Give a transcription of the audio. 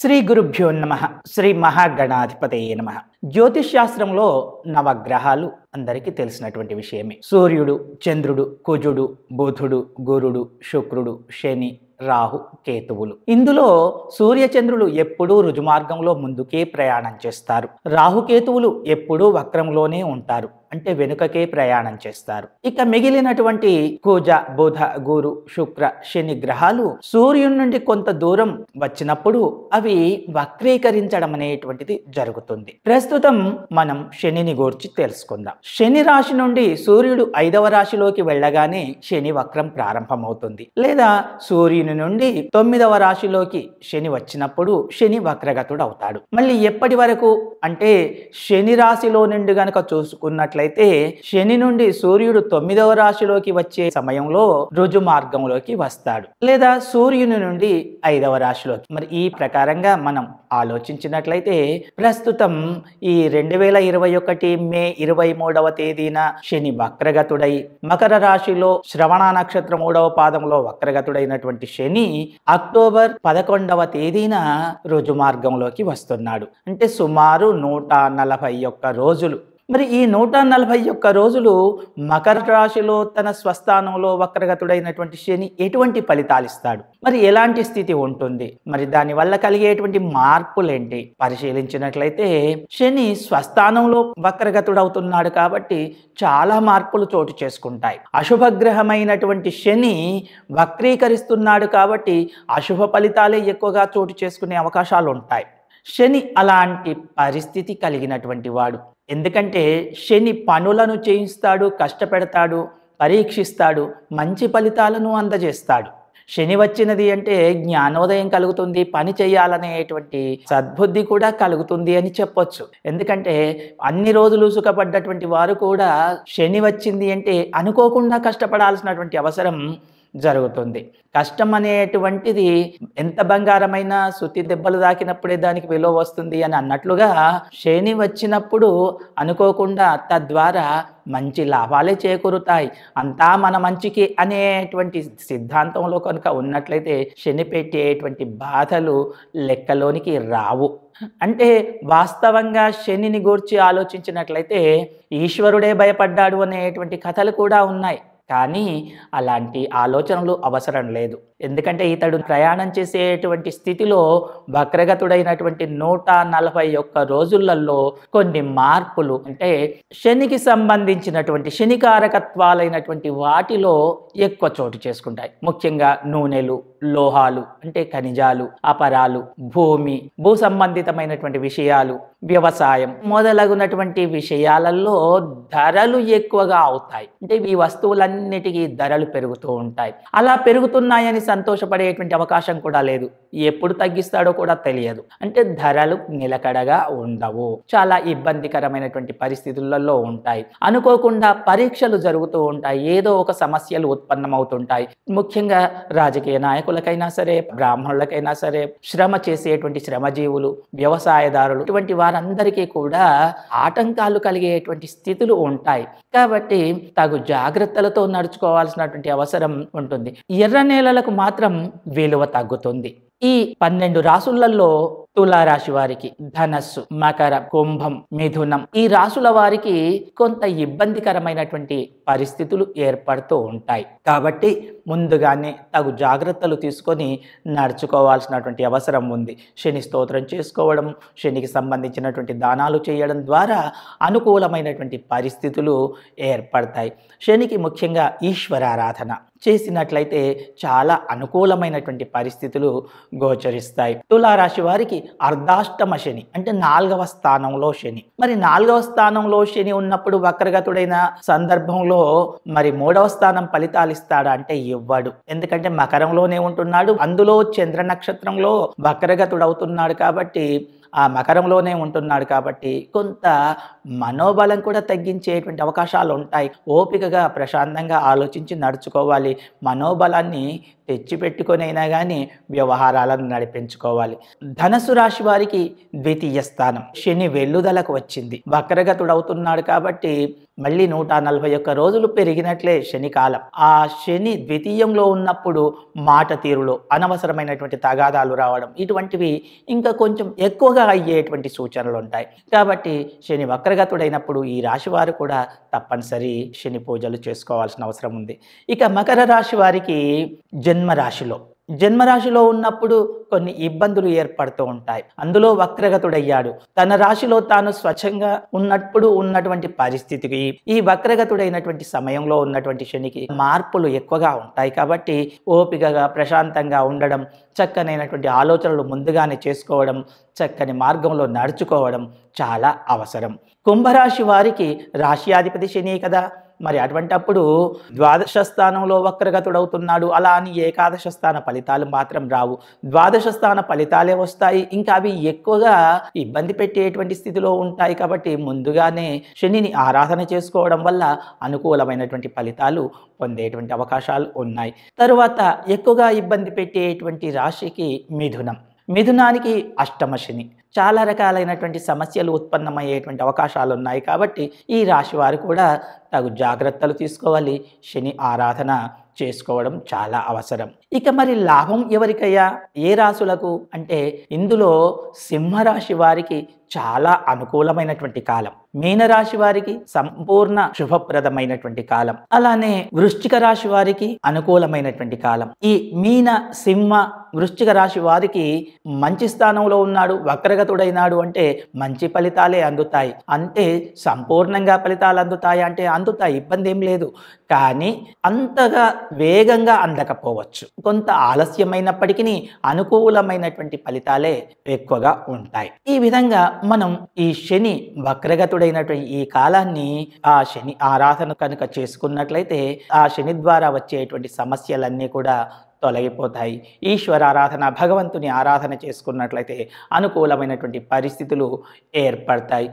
శ్రీ గురుభ్యో నమ శ్రీ మహాగణాధిపతయే నమ జ్యోతిష్ శాస్త్రంలో నవగ్రహాలు అందరికీ తెలిసినటువంటి విషయమే సూర్యుడు చంద్రుడు కుజుడు బుధుడు గురుడు శుక్రుడు శని రాహు కేతువులు ఇందులో సూర్యచంద్రులు ఎప్పుడూ రుజుమార్గంలో ముందుకే ప్రయాణం చేస్తారు రాహుకేతువులు ఎప్పుడూ వక్రంలోనే ఉంటారు అంటే వెనుకకే ప్రయాణం చేస్తారు ఇక మిగిలినటువంటి కూజ బుధ గురు శుక్ర శని గ్రహాలు సూర్యుని నుండి కొంత దూరం వచ్చినప్పుడు అవి వక్రీకరించడం అనేటువంటిది జరుగుతుంది ప్రస్తుతం మనం శనిని గూర్చి తెలుసుకుందాం శని రాశి నుండి సూర్యుడు ఐదవ రాశిలోకి వెళ్ళగానే శని వక్రం ప్రారంభమవుతుంది లేదా సూర్యుని నుండి తొమ్మిదవ రాశిలోకి శని వచ్చినప్పుడు శని వక్రగతుడు అవుతాడు మళ్ళీ ఎప్పటి వరకు అంటే శని రాశిలో నుండి గనక చూసుకున్నట్లయితే చూసినట్లయితే శని నుండి సూర్యుడు తొమ్మిదవ రాశిలోకి వచ్చే సమయంలో రుజు మార్గంలోకి వస్తాడు లేదా సూర్యుని నుండి ఐదవ రాశిలోకి మరి ఈ ప్రకారంగా మనం ఆలోచించినట్లయితే ప్రస్తుతం ఈ రెండు వేల ఇరవై ఒకటి మే ఇరవై మూడవ తేదీన శని వక్రగతుడై మకర రాశిలో శ్రవణ నక్షత్ర మూడవ పాదంలో వక్రగతుడైనటువంటి శని అక్టోబర్ పదకొండవ తేదీన రుజు మార్గంలోకి వస్తున్నాడు అంటే సుమారు నూట నలభై ఒక్క రోజులు మరి ఈ నూట నలభై ఒక్క రోజులు మకర రాశిలో తన స్వస్థానంలో వక్రగతుడైనటువంటి శని ఎటువంటి ఫలితాలు ఇస్తాడు మరి ఎలాంటి స్థితి ఉంటుంది మరి దాని వల్ల కలిగేటువంటి మార్పులేంటి పరిశీలించినట్లయితే శని స్వస్థానంలో వక్రగతుడవుతున్నాడు కాబట్టి చాలా మార్పులు చోటు చేసుకుంటాయి అశుభగ్రహమైనటువంటి శని వక్రీకరిస్తున్నాడు కాబట్టి అశుభ ఫలితాలే ఎక్కువగా చోటు చేసుకునే అవకాశాలు ఉంటాయి శని అలాంటి పరిస్థితి కలిగినటువంటి వాడు ఎందుకంటే శని పనులను చేయిస్తాడు కష్టపెడతాడు పరీక్షిస్తాడు మంచి ఫలితాలను అందజేస్తాడు శని వచ్చినది అంటే జ్ఞానోదయం కలుగుతుంది పని చేయాలనేటువంటి సద్బుద్ధి కూడా కలుగుతుంది అని చెప్పొచ్చు ఎందుకంటే అన్ని రోజులు సుఖపడ్డటువంటి వారు కూడా శని వచ్చింది అంటే అనుకోకుండా కష్టపడాల్సినటువంటి అవసరం జరుగుతుంది కష్టం అనేటువంటిది ఎంత బంగారమైనా సుత్తి దెబ్బలు తాకినప్పుడే దానికి విలువ వస్తుంది అని అన్నట్లుగా శని వచ్చినప్పుడు అనుకోకుండా తద్వారా మంచి లాభాలే చేకూరుతాయి అంతా మన మంచికి అనేటువంటి సిద్ధాంతంలో కనుక ఉన్నట్లయితే శని పెట్టేటువంటి బాధలు లెక్కలోనికి రావు అంటే వాస్తవంగా శనిని గూర్చి ఆలోచించినట్లయితే ఈశ్వరుడే భయపడ్డాడు అనేటువంటి కథలు కూడా ఉన్నాయి కానీ అలాంటి ఆలోచనలు అవసరం లేదు ఎందుకంటే ఇతడు ప్రయాణం చేసేటువంటి స్థితిలో వక్రగతుడైనటువంటి నూట నలభై ఒక్క రోజులలో కొన్ని మార్పులు అంటే శనికి సంబంధించినటువంటి శనికారకత్వాలైనటువంటి వాటిలో ఎక్కువ చోటు చేసుకుంటాయి ముఖ్యంగా నూనెలు లోహాలు అంటే ఖనిజాలు అపరాలు భూమి భూ సంబంధితమైనటువంటి విషయాలు వ్యవసాయం మొదలగునటువంటి విషయాలలో ధరలు ఎక్కువగా అవుతాయి అంటే ఈ వస్తువులన్నిటికీ ధరలు పెరుగుతూ ఉంటాయి అలా పెరుగుతున్నాయని సంతోషపడేటువంటి అవకాశం కూడా లేదు ఎప్పుడు తగ్గిస్తాడో కూడా తెలియదు అంటే ధరలు నిలకడగా ఉండవు చాలా ఇబ్బందికరమైనటువంటి పరిస్థితులలో ఉంటాయి అనుకోకుండా పరీక్షలు జరుగుతూ ఉంటాయి ఏదో ఒక సమస్యలు ఉత్పన్నమవుతుంటాయి ముఖ్యంగా రాజకీయ నాయకులకైనా సరే బ్రాహ్మణులకైనా సరే శ్రమ చేసేటువంటి శ్రమజీవులు వ్యవసాయదారులు ఇటువంటి వారందరికీ కూడా ఆటంకాలు కలిగేటువంటి స్థితులు ఉంటాయి కాబట్టి తగు జాగ్రత్తలతో నడుచుకోవాల్సినటువంటి అవసరం ఉంటుంది ఎర్ర నేలలకు మాత్రం విలువ తగ్గుతుంది ఈ పన్నెండు రాసులలో తులారాశి వారికి ధనస్సు మకర కుంభం మిథునం ఈ రాసుల వారికి కొంత ఇబ్బందికరమైనటువంటి పరిస్థితులు ఏర్పడుతూ ఉంటాయి కాబట్టి ముందుగానే తగు జాగ్రత్తలు తీసుకొని నడుచుకోవాల్సినటువంటి అవసరం ఉంది శని స్తోత్రం చేసుకోవడం శనికి సంబంధించినటువంటి దానాలు చేయడం ద్వారా అనుకూలమైనటువంటి పరిస్థితులు ఏర్పడతాయి శనికి ముఖ్యంగా ఈశ్వరారాధన చేసినట్లయితే చాలా అనుకూలమైనటువంటి పరిస్థితులు గోచరిస్తాయి తులారాశి వారికి అర్ధాష్టమ శని అంటే నాలుగవ స్థానంలో శని మరి నాలుగవ స్థానంలో శని ఉన్నప్పుడు వక్రగతుడైన సందర్భంలో మరి మూడవ స్థానం ఫలితాలు ఇస్తాడా అంటే ఇవ్వడు ఎందుకంటే మకరంలోనే ఉంటున్నాడు అందులో చంద్ర నక్షత్రంలో వక్రగతుడు అవుతున్నాడు కాబట్టి ఆ మకరంలోనే ఉంటున్నాడు కాబట్టి కొంత మనోబలం కూడా తగ్గించేటువంటి అవకాశాలు ఉంటాయి ఓపికగా ప్రశాంతంగా ఆలోచించి నడుచుకోవాలి మనోబలాన్ని తెచ్చిపెట్టుకొనైనా కానీ వ్యవహారాలను నడిపించుకోవాలి ధనసు రాశి వారికి ద్వితీయ స్థానం శని వెల్లుదలకు వచ్చింది అవుతున్నాడు కాబట్టి మళ్ళీ నూట నలభై ఒక్క రోజులు పెరిగినట్లే శనికాలం ఆ శని ద్వితీయంలో ఉన్నప్పుడు మాట తీరులో అనవసరమైనటువంటి తగాదాలు రావడం ఇటువంటివి ఇంకా కొంచెం ఎక్కువగా అయ్యేటువంటి సూచనలు ఉంటాయి కాబట్టి శని వక్ర అంతర్గతుడైనప్పుడు ఈ రాశి వారు కూడా తప్పనిసరి శని పూజలు చేసుకోవాల్సిన అవసరం ఉంది ఇక మకర రాశి వారికి జన్మ రాశిలో జన్మరాశిలో ఉన్నప్పుడు కొన్ని ఇబ్బందులు ఏర్పడుతూ ఉంటాయి అందులో వక్రగతుడయ్యాడు తన రాశిలో తాను స్వచ్ఛంగా ఉన్నప్పుడు ఉన్నటువంటి పరిస్థితికి ఈ వక్రగతుడైనటువంటి సమయంలో ఉన్నటువంటి శనికి మార్పులు ఎక్కువగా ఉంటాయి కాబట్టి ఓపికగా ప్రశాంతంగా ఉండడం చక్కనైనటువంటి ఆలోచనలు ముందుగానే చేసుకోవడం చక్కని మార్గంలో నడుచుకోవడం చాలా అవసరం కుంభరాశి వారికి రాశ్యాధిపతి శని కదా మరి అటువంటి అప్పుడు ద్వాదశ స్థానంలో వక్రగతుడవుతున్నాడు అలా అని ఏకాదశ స్థాన ఫలితాలు మాత్రం రావు ద్వాదశ స్థాన ఫలితాలే వస్తాయి ఇంకా అవి ఎక్కువగా ఇబ్బంది పెట్టేటువంటి స్థితిలో ఉంటాయి కాబట్టి ముందుగానే శనిని ఆరాధన చేసుకోవడం వల్ల అనుకూలమైనటువంటి ఫలితాలు పొందేటువంటి అవకాశాలు ఉన్నాయి తరువాత ఎక్కువగా ఇబ్బంది పెట్టేటువంటి రాశికి మిథునం మిథునానికి అష్టమ శని చాలా రకాలైనటువంటి సమస్యలు ఉత్పన్నమయ్యేటువంటి అవకాశాలు ఉన్నాయి కాబట్టి ఈ రాశి వారు కూడా తగు జాగ్రత్తలు తీసుకోవాలి శని ఆరాధన చేసుకోవడం చాలా అవసరం ఇక మరి లాభం ఎవరికయ్యా ఏ రాశులకు అంటే ఇందులో సింహరాశి వారికి చాలా అనుకూలమైనటువంటి కాలం మీనరాశి వారికి సంపూర్ణ శుభప్రదమైనటువంటి కాలం అలానే వృశ్చిక రాశి వారికి అనుకూలమైనటువంటి కాలం ఈ మీన సింహ వృశ్చిక రాశి వారికి మంచి స్థానంలో ఉన్నాడు వక్రగతుడైనాడు అంటే మంచి ఫలితాలే అందుతాయి అంటే సంపూర్ణంగా ఫలితాలు అందుతాయి అంటే అందుతాయి ఇబ్బంది ఏం లేదు కానీ అంతగా వేగంగా అందకపోవచ్చు కొంత ఆలస్యమైనప్పటికీ అనుకూలమైనటువంటి ఫలితాలే ఎక్కువగా ఉంటాయి ఈ విధంగా మనం ఈ శని వక్రగతుడైనటువంటి ఈ కాలాన్ని ఆ శని ఆరాధన కనుక చేసుకున్నట్లయితే ఆ శని ద్వారా వచ్చేటువంటి సమస్యలన్నీ కూడా తొలగిపోతాయి ఈశ్వర ఆరాధన భగవంతుని ఆరాధన చేసుకున్నట్లయితే అనుకూలమైనటువంటి పరిస్థితులు ఏర్పడతాయి